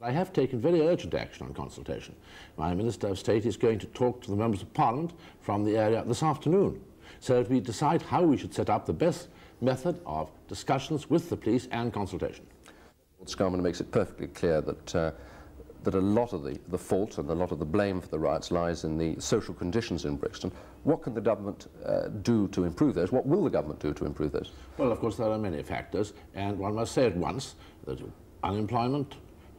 I have taken very urgent action on consultation. My Minister of State is going to talk to the members of Parliament from the area this afternoon so that we decide how we should set up the best method of discussions with the police and consultation. Lord Scarman makes it perfectly clear that, uh, that a lot of the, the fault and a lot of the blame for the riots lies in the social conditions in Brixton. What can the government uh, do to improve those? What will the government do to improve those? Well, of course, there are many factors, and one must say at once that unemployment,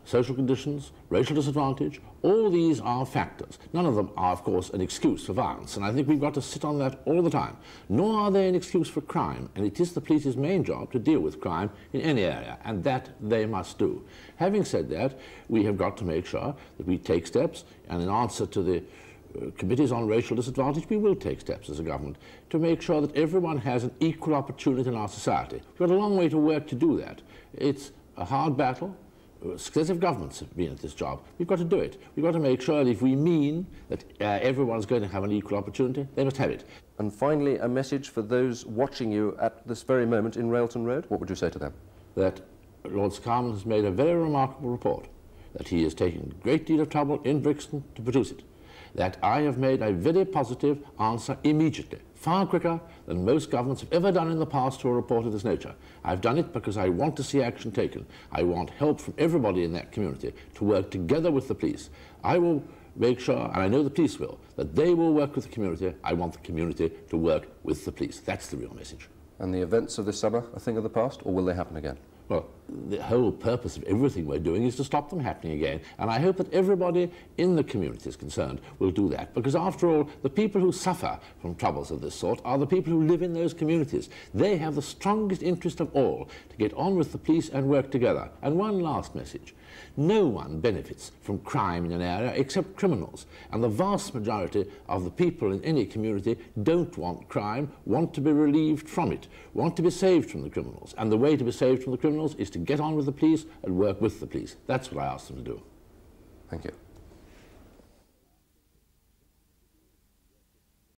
social conditions, racial disadvantage, all these are factors. None of them are, of course, an excuse for violence, and I think we've got to sit on that all the time. Nor are they an excuse for crime, and it is the police's main job to deal with crime in any area, and that they must do. Having said that, we have got to make sure that we take steps, and in answer to the uh, committees on racial disadvantage, we will take steps as a government to make sure that everyone has an equal opportunity in our society. We've got a long way to work to do that. It's a hard battle, successive governments have been at this job. We've got to do it. We've got to make sure that if we mean that uh, everyone's going to have an equal opportunity, they must have it. And finally, a message for those watching you at this very moment in Railton Road. What would you say to them? That Lord Scarman has made a very remarkable report, that he has taken a great deal of trouble in Brixton to produce it that I have made a very positive answer immediately, far quicker than most governments have ever done in the past to a report of this nature. I've done it because I want to see action taken. I want help from everybody in that community to work together with the police. I will make sure, and I know the police will, that they will work with the community. I want the community to work with the police. That's the real message. And the events of this summer a thing of the past, or will they happen again? Well, the whole purpose of everything we're doing is to stop them happening again. And I hope that everybody in the communities concerned will do that, because after all, the people who suffer from troubles of this sort are the people who live in those communities. They have the strongest interest of all to get on with the police and work together. And one last message. No one benefits from crime in an area except criminals, and the vast majority of the people in any community don't want crime, want to be relieved from it, want to be saved from the criminals. And the way to be saved from the criminals is to to get on with the police and work with the police. That's what I asked them to do. Thank you.